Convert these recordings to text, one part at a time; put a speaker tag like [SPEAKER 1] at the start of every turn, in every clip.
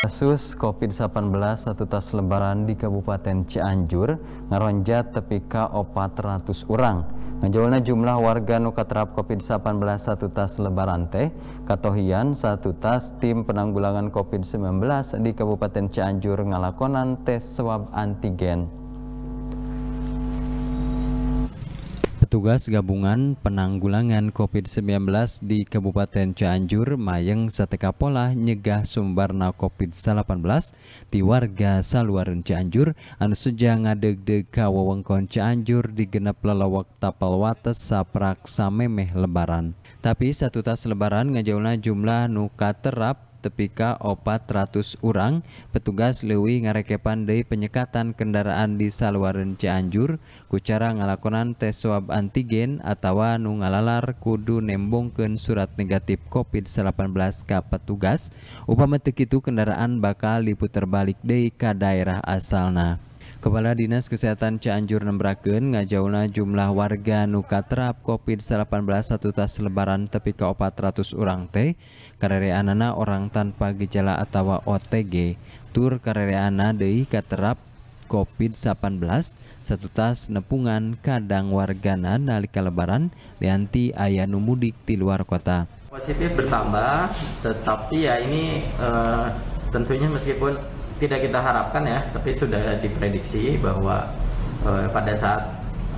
[SPEAKER 1] Kasus COVID-19 satu tas lebaran di Kabupaten Cianjur ngeronjat tepi tepika 400 orang. Ngejolnya jumlah warga nu katerap COVID-19 satu tas lebaran teh katohian satu tas tim penanggulangan COVID-19 di Kabupaten Cianjur ngalakonan tes swab antigen Petugas gabungan penanggulangan COVID-19 di Kabupaten Cianjur, Mayeng, Pola, nyegah sumbarna COVID-19 di warga Saluarun Cianjur, anu sejang adeg deg kawawengkon Cianjur di genep lelawak tapal wates saprak samemeh lebaran. Tapi satu tas lebaran ngejauhna jumlah nuka terap tepika opat ratus orang petugas lewi ngarekepan dari penyekatan kendaraan di saluaran Cianjur kucara ngalakonan tes swab antigen atau nu ngalalar kudu nembongken surat negatif COVID-19 ke petugas upama tekitu kendaraan bakal diputar balik dari ke daerah asalna. Kepala Dinas Kesehatan Cianjur Nembraken ngajauna jumlah warga nuka terap COVID-19 satu tas lebaran tepi ke 400 orang teh, karereanana orang tanpa gejala atau OTG, tur karereana dei katerap COVID-19 satu tas nepungan kadang wargana nalika lebaran lianti ayah mudik di luar kota.
[SPEAKER 2] Positif bertambah, tetapi ya ini uh, tentunya meskipun tidak kita harapkan ya, tapi sudah diprediksi bahwa eh, pada saat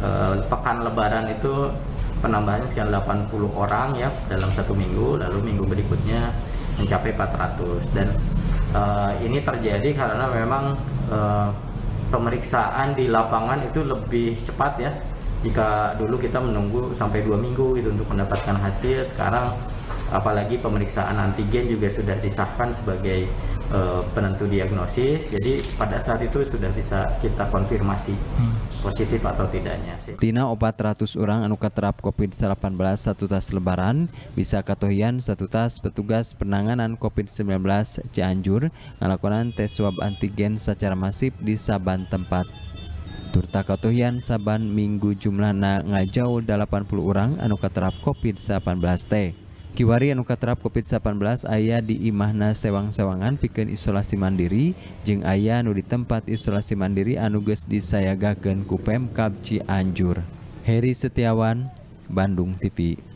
[SPEAKER 2] eh, pekan Lebaran itu penambahannya sekian 80 orang ya dalam satu minggu, lalu minggu berikutnya mencapai 400 dan eh, ini terjadi karena memang pemeriksaan di lapangan itu lebih cepat ya. Jika dulu kita menunggu sampai dua minggu itu untuk mendapatkan hasil, sekarang apalagi pemeriksaan antigen juga sudah disahkan sebagai Eh, penentu diagnosis. Jadi pada saat itu sudah bisa kita konfirmasi hmm. positif atau tidaknya. Sih.
[SPEAKER 1] Tina opat ratus orang anu terap COVID-19 satu tas lebaran bisa katohian satu tas petugas penanganan COVID-19 Cianjur melakukan tes swab antigen secara masif di saban tempat. Turta katohian saban minggu jumlahna ngajauh 80 orang anu terap COVID-19 teh. Kiwari anu katerap covid 19 ayah di Imahna sewang-sewangan piken isolasi mandiri jeng ayah nu di tempat isolasi mandiri anuges disayagakan ku Pemkab Cianjur. Heri Setiawan, Bandung TV.